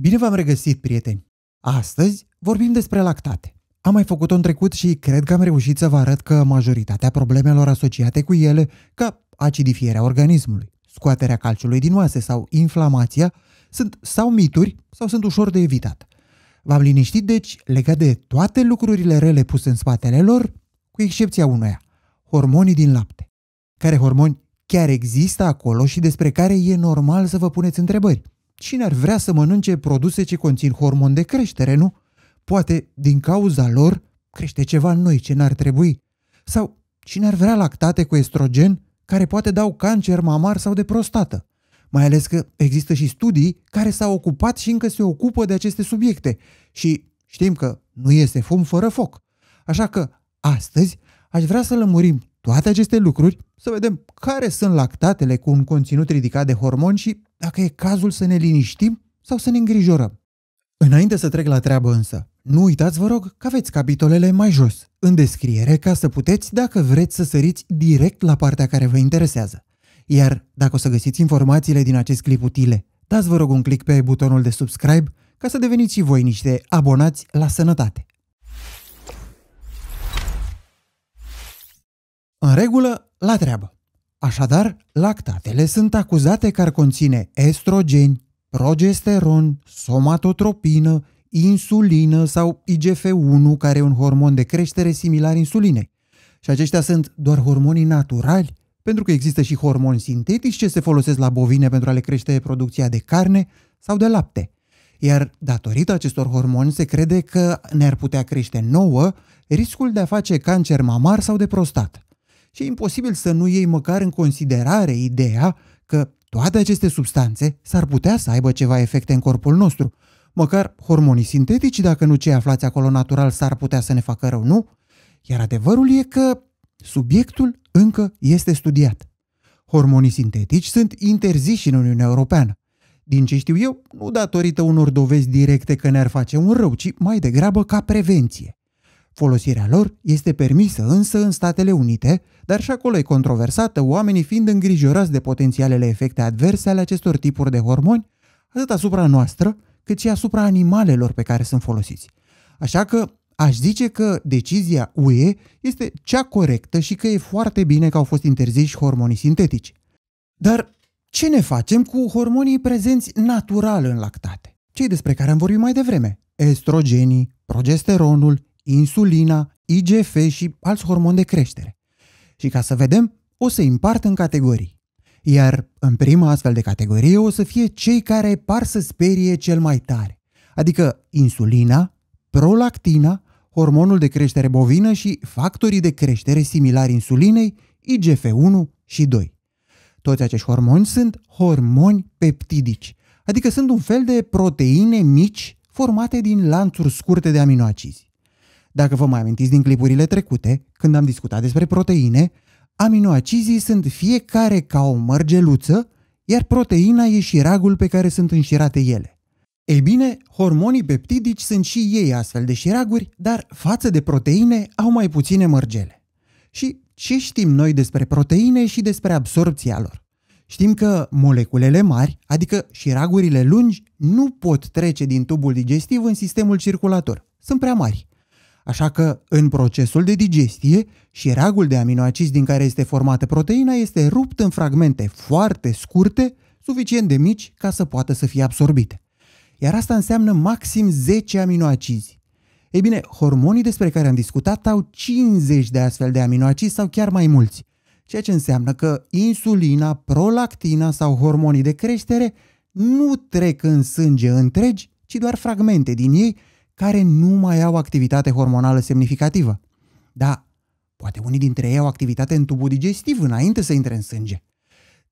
Bine v-am regăsit, prieteni! Astăzi vorbim despre lactate. Am mai făcut-o în trecut și cred că am reușit să vă arăt că majoritatea problemelor asociate cu ele, ca acidifierea organismului, scoaterea calciului din oase sau inflamația, sunt sau mituri sau sunt ușor de evitat. V-am liniștit, deci, legat de toate lucrurile rele puse în spatele lor, cu excepția unuia, hormonii din lapte. Care hormoni chiar există acolo și despre care e normal să vă puneți întrebări – Cine ar vrea să mănânce produse ce conțin hormon de creștere, nu? Poate, din cauza lor, crește ceva în noi ce n-ar trebui. Sau cine ar vrea lactate cu estrogen, care poate dau cancer mamar sau de prostată. Mai ales că există și studii care s-au ocupat și încă se ocupă de aceste subiecte și știm că nu este fum fără foc. Așa că astăzi aș vrea să lămurim toate aceste lucruri, să vedem care sunt lactatele cu un conținut ridicat de hormoni și dacă e cazul să ne liniștim sau să ne îngrijorăm. Înainte să trec la treabă însă, nu uitați, vă rog, că aveți capitolele mai jos, în descriere, ca să puteți, dacă vreți, să săriți direct la partea care vă interesează. Iar dacă o să găsiți informațiile din acest clip utile, dați, vă rog, un click pe butonul de subscribe ca să deveniți și voi niște abonați la sănătate. În regulă, la treabă! Așadar, lactatele sunt acuzate că ar conține estrogeni, progesteron, somatotropină, insulină sau IGF-1, care e un hormon de creștere similar insulinei. Și aceștia sunt doar hormonii naturali, pentru că există și hormoni sintetici ce se folosesc la bovine pentru a le crește producția de carne sau de lapte. Iar datorită acestor hormoni se crede că ne-ar putea crește nouă riscul de a face cancer mamar sau de prostată și e imposibil să nu iei măcar în considerare ideea că toate aceste substanțe s-ar putea să aibă ceva efecte în corpul nostru. Măcar hormonii sintetici, dacă nu cei aflați acolo natural, s-ar putea să ne facă rău, nu? Iar adevărul e că subiectul încă este studiat. Hormonii sintetici sunt interziși în Uniunea Europeană. Din ce știu eu, nu datorită unor dovezi directe că ne-ar face un rău, ci mai degrabă ca prevenție. Folosirea lor este permisă însă în Statele Unite, dar și acolo e controversată, oamenii fiind îngrijorați de potențialele efecte adverse ale acestor tipuri de hormoni, atât asupra noastră, cât și asupra animalelor pe care sunt folosiți. Așa că aș zice că decizia UE este cea corectă și că e foarte bine că au fost interziși hormonii sintetici. Dar ce ne facem cu hormonii prezenți natural în lactate? Cei despre care am vorbit mai devreme. Estrogenii, progesteronul, insulina, IGF și alți hormoni de creștere. Și ca să vedem, o să îi împart în categorii. Iar în prima astfel de categorie o să fie cei care par să sperie cel mai tare, adică insulina, prolactina, hormonul de creștere bovină și factorii de creștere similari insulinei, IGF-1 și 2. Toți acești hormoni sunt hormoni peptidici, adică sunt un fel de proteine mici formate din lanțuri scurte de aminoacizi. Dacă vă mai amintiți din clipurile trecute, când am discutat despre proteine, aminoacizii sunt fiecare ca o mărgeluță, iar proteina e și ragul pe care sunt înșirate ele. Ei bine, hormonii peptidici sunt și ei astfel de șiraguri, dar față de proteine au mai puține mărgele. Și ce știm noi despre proteine și despre absorpția lor? Știm că moleculele mari, adică șiragurile lungi, nu pot trece din tubul digestiv în sistemul circulator. Sunt prea mari. Așa că, în procesul de digestie, șiragul de aminoacizi din care este formată proteina este rupt în fragmente foarte scurte, suficient de mici ca să poată să fie absorbite. Iar asta înseamnă maxim 10 aminoacizi. Ei bine, hormonii despre care am discutat au 50 de astfel de aminoacizi sau chiar mai mulți, ceea ce înseamnă că insulina, prolactina sau hormonii de creștere nu trec în sânge întregi, ci doar fragmente din ei, care nu mai au activitate hormonală semnificativă. Da, poate unii dintre ei au activitate în tubul digestiv înainte să intre în sânge.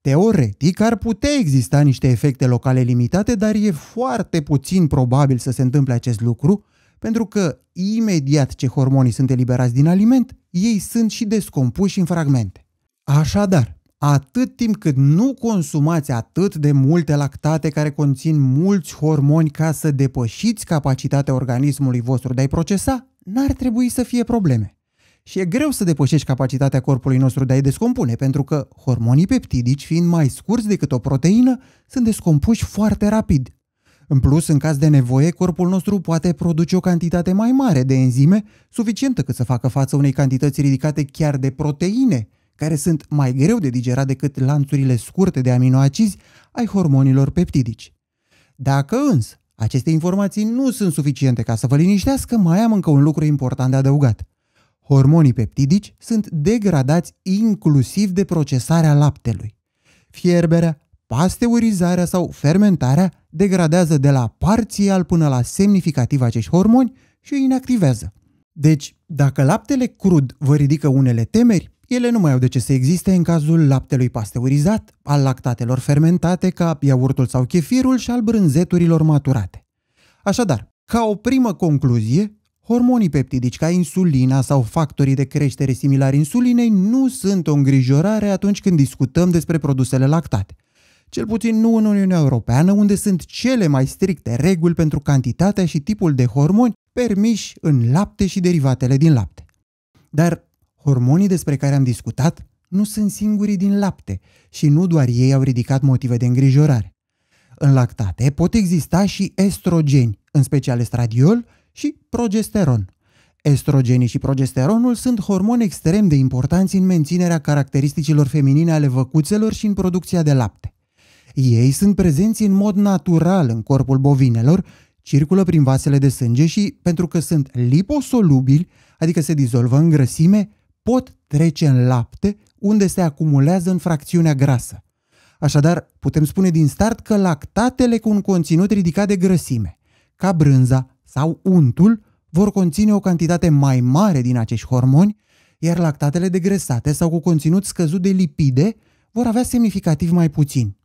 Teoretic ar putea exista niște efecte locale limitate, dar e foarte puțin probabil să se întâmple acest lucru, pentru că imediat ce hormonii sunt eliberați din aliment, ei sunt și descompuși în fragmente. Așadar, atât timp cât nu consumați atât de multe lactate care conțin mulți hormoni ca să depășiți capacitatea organismului vostru de a-i procesa, n-ar trebui să fie probleme. Și e greu să depășești capacitatea corpului nostru de a-i descompune, pentru că hormonii peptidici, fiind mai scurți decât o proteină, sunt descompuși foarte rapid. În plus, în caz de nevoie, corpul nostru poate produce o cantitate mai mare de enzime, suficientă cât să facă față unei cantități ridicate chiar de proteine – care sunt mai greu de digerat decât lanțurile scurte de aminoacizi ai hormonilor peptidici. Dacă însă aceste informații nu sunt suficiente ca să vă liniștească, mai am încă un lucru important de adăugat. Hormonii peptidici sunt degradați inclusiv de procesarea laptelui. Fierberea, pasteurizarea sau fermentarea degradează de la parțial până la semnificativ acești hormoni și îi inactivează. Deci, dacă laptele crud vă ridică unele temeri, ele nu mai au de ce să existe în cazul laptelui pasteurizat, al lactatelor fermentate ca iaurtul sau chefirul și al brânzeturilor maturate. Așadar, ca o primă concluzie, hormonii peptidici ca insulina sau factorii de creștere similari insulinei nu sunt o îngrijorare atunci când discutăm despre produsele lactate. Cel puțin nu în Uniunea Europeană, unde sunt cele mai stricte reguli pentru cantitatea și tipul de hormoni permiși în lapte și derivatele din lapte. Dar Hormonii despre care am discutat nu sunt singurii din lapte și nu doar ei au ridicat motive de îngrijorare. În lactate pot exista și estrogeni, în special estradiol și progesteron. Estrogenii și progesteronul sunt hormoni extrem de importanți în menținerea caracteristicilor feminine ale văcuțelor și în producția de lapte. Ei sunt prezenți în mod natural în corpul bovinelor, circulă prin vasele de sânge și, pentru că sunt liposolubili, adică se dizolvă în grăsime, pot trece în lapte unde se acumulează în fracțiunea grasă. Așadar, putem spune din start că lactatele cu un conținut ridicat de grăsime, ca brânza sau untul, vor conține o cantitate mai mare din acești hormoni, iar lactatele degresate sau cu conținut scăzut de lipide vor avea semnificativ mai puțin.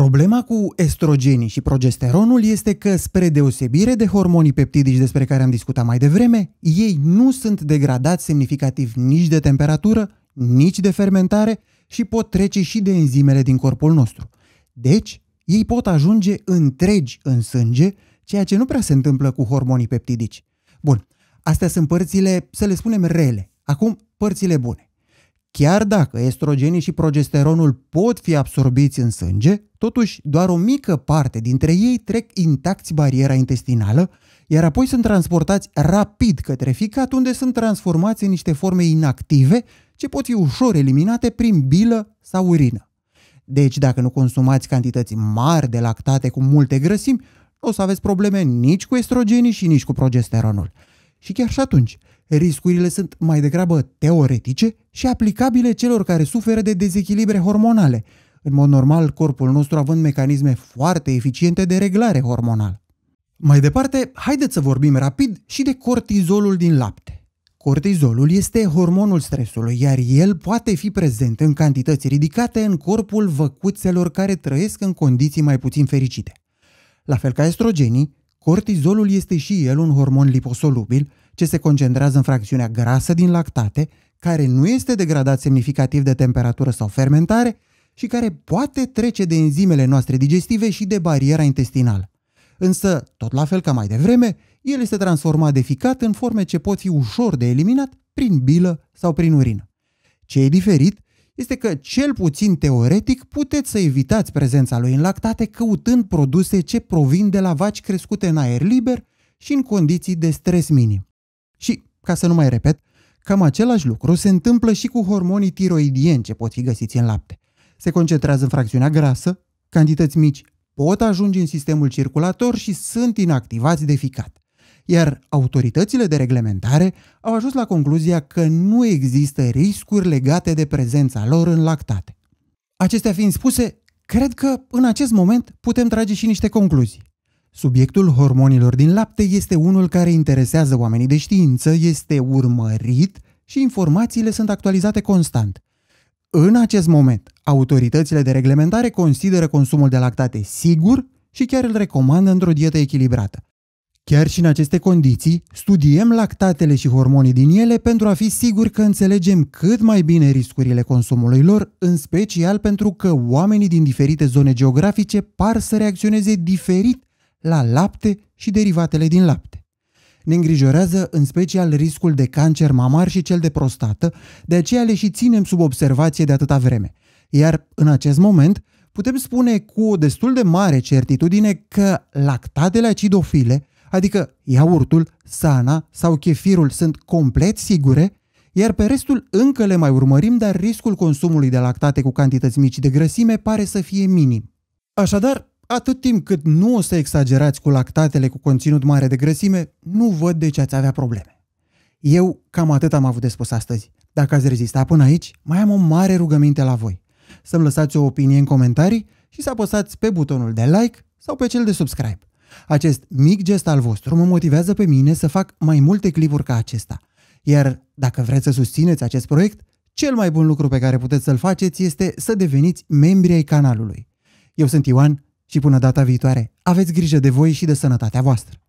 Problema cu estrogenii și progesteronul este că, spre deosebire de hormonii peptidici despre care am discutat mai devreme, ei nu sunt degradați semnificativ nici de temperatură, nici de fermentare și pot trece și de enzimele din corpul nostru. Deci, ei pot ajunge întregi în sânge, ceea ce nu prea se întâmplă cu hormonii peptidici. Bun, astea sunt părțile, să le spunem, rele. Acum, părțile bune. Chiar dacă estrogenii și progesteronul pot fi absorbiți în sânge, totuși doar o mică parte dintre ei trec intacți bariera intestinală, iar apoi sunt transportați rapid către ficat unde sunt transformați în niște forme inactive ce pot fi ușor eliminate prin bilă sau urină. Deci dacă nu consumați cantități mari de lactate cu multe grăsimi, nu o să aveți probleme nici cu estrogenii și nici cu progesteronul. Și chiar și atunci, riscurile sunt mai degrabă teoretice și aplicabile celor care suferă de dezechilibre hormonale, în mod normal corpul nostru având mecanisme foarte eficiente de reglare hormonală. Mai departe, haideți să vorbim rapid și de cortizolul din lapte. Cortizolul este hormonul stresului, iar el poate fi prezent în cantități ridicate în corpul văcuțelor care trăiesc în condiții mai puțin fericite. La fel ca estrogenii, Cortizolul este și el un hormon liposolubil ce se concentrează în fracțiunea grasă din lactate, care nu este degradat semnificativ de temperatură sau fermentare și care poate trece de enzimele noastre digestive și de bariera intestinală. Însă, tot la fel ca mai devreme, el este transformat de ficat în forme ce pot fi ușor de eliminat prin bilă sau prin urină. Ce e diferit este că, cel puțin teoretic, puteți să evitați prezența lui în lactate căutând produse ce provin de la vaci crescute în aer liber și în condiții de stres minim. Și, ca să nu mai repet, cam același lucru se întâmplă și cu hormonii tiroidieni ce pot fi găsiți în lapte. Se concentrează în fracțiunea grasă, cantități mici pot ajunge în sistemul circulator și sunt inactivați de ficat iar autoritățile de reglementare au ajuns la concluzia că nu există riscuri legate de prezența lor în lactate. Acestea fiind spuse, cred că în acest moment putem trage și niște concluzii. Subiectul hormonilor din lapte este unul care interesează oamenii de știință, este urmărit și informațiile sunt actualizate constant. În acest moment, autoritățile de reglementare consideră consumul de lactate sigur și chiar îl recomandă într-o dietă echilibrată. Chiar și în aceste condiții, studiem lactatele și hormonii din ele pentru a fi siguri că înțelegem cât mai bine riscurile consumului lor, în special pentru că oamenii din diferite zone geografice par să reacționeze diferit la lapte și derivatele din lapte. Ne îngrijorează în special riscul de cancer mamar și cel de prostată, de aceea le și ținem sub observație de atâta vreme. Iar în acest moment, putem spune cu destul de mare certitudine că lactatele acidofile – adică iaurtul, sana sau chefirul sunt complet sigure, iar pe restul încă le mai urmărim, dar riscul consumului de lactate cu cantități mici de grăsime pare să fie minim. Așadar, atât timp cât nu o să exagerați cu lactatele cu conținut mare de grăsime, nu văd de ce ați avea probleme. Eu cam atât am avut de spus astăzi. Dacă ați rezistat până aici, mai am o mare rugăminte la voi. Să-mi lăsați o opinie în comentarii și să apăsați pe butonul de like sau pe cel de subscribe. Acest mic gest al vostru mă motivează pe mine să fac mai multe clipuri ca acesta. Iar dacă vreți să susțineți acest proiect, cel mai bun lucru pe care puteți să-l faceți este să deveniți membri ai canalului. Eu sunt Ioan și până data viitoare, aveți grijă de voi și de sănătatea voastră.